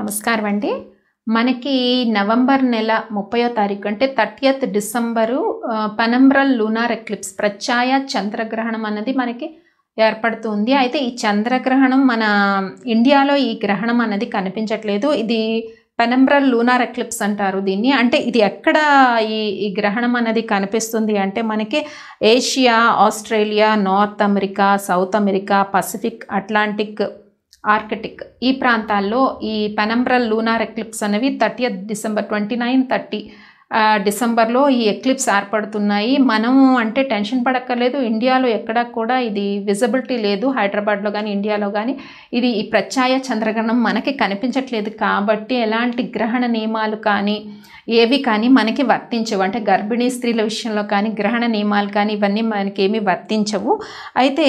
నమస్కారం అండి మనకి నవంబర్ నెల ముప్పయో తారీఖు అంటే thirtieth December penumbral lunar eclipse ప్రత్యాయ చంద్రగ్రహణం అన్నది మనకి ఏర్పడుతుంది అయితే ఈ చంద్రగ్రహణం మన ఇండియాలో ఈ గ్రహణం అన్నది కనిపించట్లేదు ఇది పెనంబ్రల్ లూనార్ ఎక్లిప్స్ అంటారు దీన్ని అంటే ఇది ఎక్కడ ఈ ఈ గ్రహణం అనేది కనిపిస్తుంది అంటే మనకి Asia Australia North America South America Pacific Atlantic Arctic ఈ ప్రాంతాల్లో ఈ పెనంబ్రల్ లూనార్ ఎక్లిప్స్ అనేవి thirty December twenty nine thirty డిసెంబర్లో ఈ ఎక్లిప్స్ ఏర్పడుతున్నాయి మనం అంటే టెన్షన్ పడక్కర్లేదు ఇండియాలో ఎక్కడ కూడా ఇది విజిబిలిటీ లేదు హైదరాబాద్లో కానీ ఇండియాలో కానీ ఇది ఈ ప్రత్యాయ చంద్రగ్రహణం మనకి కనిపించట్లేదు కాబట్టి ఎలాంటి గ్రహణ నియమాలు కానీ ఏవి కానీ మనకి వర్తించవు అంటే గర్భిణీ స్త్రీల విషయంలో కానీ గ్రహణ నియమాలు కానీ ఇవన్నీ మనకి ఏమీ వర్తించవు అయితే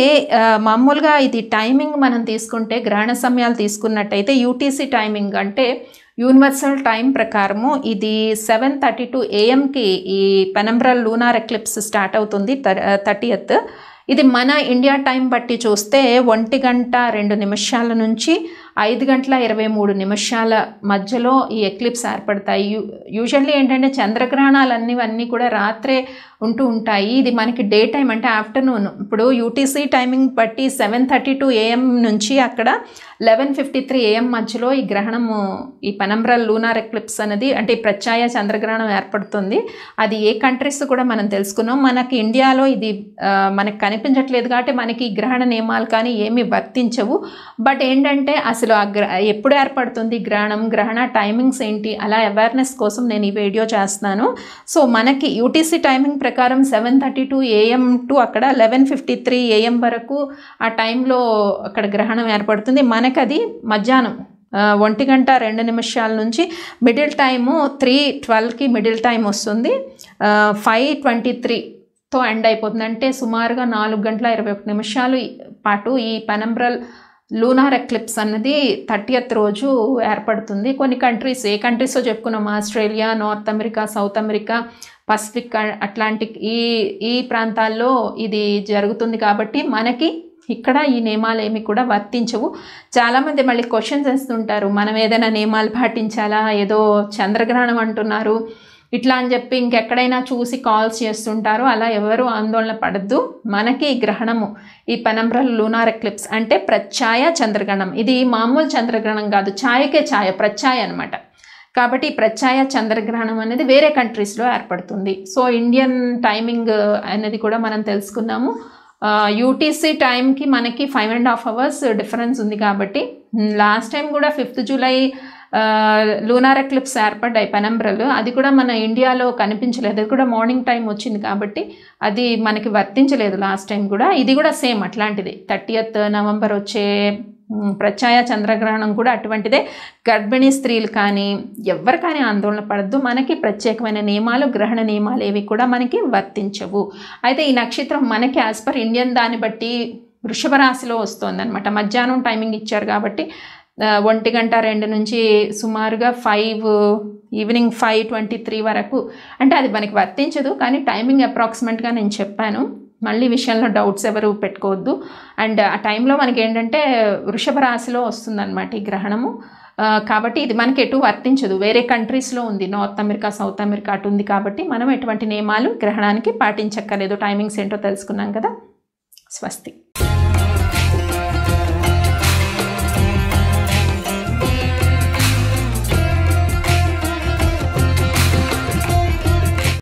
మామూలుగా ఇది టైమింగ్ మనం తీసుకుంటే గ్రహణ సమయాలు తీసుకున్నట్టయితే యూటీసీ టైమింగ్ అంటే యూనివర్సల్ టైం ప్రకారము ఇది సెవెన్ థర్టీ టూ ఏఎంకి ఈ పెనంబ్రల్ లూనార్ ఎక్లిప్స్ స్టార్ట్ అవుతుంది థర్టీయత్ ఇది మన ఇండియా టైం బట్టి చూస్తే ఒంటి గంట రెండు నిమిషాల నుంచి ఐదు గంటల ఇరవై మూడు నిమిషాల మధ్యలో ఈ ఎక్లిప్స్ ఏర్పడతాయి యూజువల్లీ ఏంటంటే చంద్రగ్రహణాలు అన్నివన్నీ కూడా రాత్రే ఉంటూ ఉంటాయి ఇది మనకి డే టైం అంటే ఆఫ్టర్నూన్ ఇప్పుడు యూటీసీ టైమింగ్ బట్టి సెవెన్ థర్టీ టూ ఏఎం నుంచి అక్కడ లెవెన్ ఫిఫ్టీ త్రీ ఏఎం మధ్యలో ఈ గ్రహణము ఈ పనంబ్ర లూనార్ ఎక్లిప్స్ అనేది అంటే ప్రత్యాయ చంద్రగ్రహణం ఏర్పడుతుంది అది ఏ కంట్రీస్ కూడా మనం తెలుసుకున్నాం మనకి ఇండియాలో ఇది మనకు కనిపించట్లేదు కాబట్టి మనకి గ్రహణ నియమాలు కానీ ఏమీ వర్తించవు బట్ ఏంటంటే అసలు మనసులో ఆ ఎప్పుడు ఏర్పడుతుంది గ్రహణం గ్రహణ టైమింగ్స్ ఏంటి అలా అవేర్నెస్ కోసం నేను ఈ వీడియో చేస్తున్నాను సో మనకి యూటీసీ టైమింగ్ ప్రకారం seven thirty two AM to అక్కడ లెవెన్ ఫిఫ్టీ త్రీ ఏఎం వరకు ఆ టైంలో అక్కడ గ్రహణం ఏర్పడుతుంది మనకది మధ్యాహ్నం ఒంటి గంట రెండు నిమిషాల నుంచి మిడిల్ టైము త్రీ ట్వెల్వ్కి మిడిల్ టైం వస్తుంది ఫైవ్ ట్వంటీ త్రీతో ఎండ్ అయిపోతుంది అంటే సుమారుగా నాలుగు గంటల ఇరవై ఒక నిమిషాలు పాటు ఈ పెనంబ్రల్ లూనార్ ఎక్లిప్స్ అన్నది థర్టీయత్ రోజు ఏర్పడుతుంది కొన్ని కంట్రీస్ ఏ కంట్రీస్లో చెప్పుకున్నాం Australia North America South America Pacific Atlantic ఈ ఈ ప్రాంతాల్లో ఇది జరుగుతుంది కాబట్టి మనకి ఇక్కడ ఈ నియమాలు ఏమి కూడా వర్తించవు చాలామంది మళ్ళీ క్వశ్చన్స్ వేస్తుంటారు మనం ఏదైనా నియమాలు పాటించాలా ఏదో చంద్రగ్రహణం అంటున్నారు ఇట్లా అని చెప్పి ఇంకెక్కడైనా చూసి కాల్స్ చేస్తుంటారు అలా ఎవరు ఆందోళన పడద్దు మనకి ఈ గ్రహణము ఈ పెనంబ్రల్ లూనార్ ఎక్లిప్స్ అంటే ప్రత్యాయ చంద్రగ్రహణం ఇది మామూలు చంద్రగ్రహణం కాదు ఛాయకే ఛాయ ప్రత్యాయ అనమాట కాబట్టి ప్రత్యాయ చంద్రగ్రహణం అనేది వేరే కంట్రీస్లో ఏర్పడుతుంది సో ఇండియన్ టైమింగ్ అనేది కూడా మనం తెలుసుకున్నాము యూటీసీ టైంకి మనకి five and half hours difference ఉంది కాబట్టి లాస్ట్ టైం కూడా ఫిఫ్త్ జూలై లూనార్ ఎక్లిప్స్ ఏర్పడ్డాయి పెనంబ్రలు అది కూడా మన ఇండియాలో కనిపించలేదు అది కూడా మార్నింగ్ టైం వచ్చింది కాబట్టి అది మనకి వర్తించలేదు లాస్ట్ టైం కూడా ఇది కూడా సేమ్ అట్లాంటిది థర్టీయత్ నవంబర్ వచ్చే ప్రత్యాయ చంద్రగ్రహణం కూడా అటువంటిదే గర్భిణీ స్త్రీలు కానీ ఎవరు కానీ ఆందోళన పడద్దు మనకి ప్రత్యేకమైన నియమాలు గ్రహణ నియమాలు ఏవి కూడా మనకి వర్తించవు అయితే ఈ నక్షత్రం మనకి యాజ్ పర్ ఇండియన్ దాన్ని బట్టి వృషభ రాశిలో వస్తుందన్నమాట మధ్యాహ్నం టైమింగ్ ఇచ్చారు కాబట్టి ఒంటి గంట రెండు నుంచి సుమారుగా five evening five twenty three వరకు అంటే అది మనకి వర్తించదు కానీ టైమింగ్ అప్రాక్సిమేట్గా నేను చెప్పాను మళ్ళీ విషయంలో డౌట్స్ ఎవరు పెట్టుకోవద్దు అండ్ ఆ టైంలో మనకి ఏంటంటే వృషభ రాశిలో వస్తుందన్నమాట ఈ గ్రహణము కాబట్టి ఇది మనకి ఎటు వర్తించదు వేరే కంట్రీస్లో ఉంది నార్త్ అమెరికా సౌత్ అమెరికా అటు ఉంది కాబట్టి మనం ఎటువంటి నియమాలు గ్రహణానికి పాటించక్కర్లేదు టైమింగ్స్ ఏంటో తెలుసుకున్నాం కదా స్వస్తి